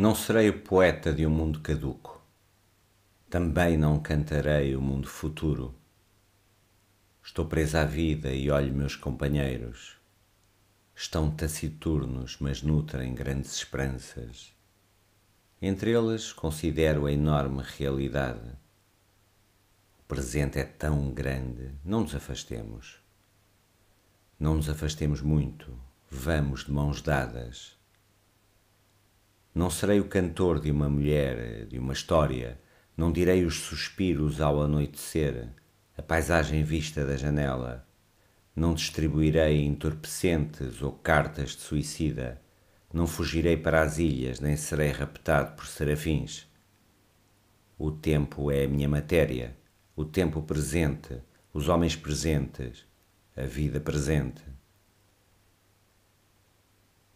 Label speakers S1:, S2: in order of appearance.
S1: Não serei o poeta de um mundo caduco. Também não cantarei o mundo futuro. Estou presa à vida e olho meus companheiros. Estão taciturnos, mas nutrem grandes esperanças. Entre eles considero a enorme realidade. O presente é tão grande, não nos afastemos. Não nos afastemos muito, vamos de mãos dadas não serei o cantor de uma mulher, de uma história, não direi os suspiros ao anoitecer, a paisagem vista da janela. Não distribuirei entorpecentes ou cartas de suicida. Não fugirei para as ilhas, nem serei raptado por serafins. O tempo é a minha matéria, o tempo presente, os homens presentes, a vida presente.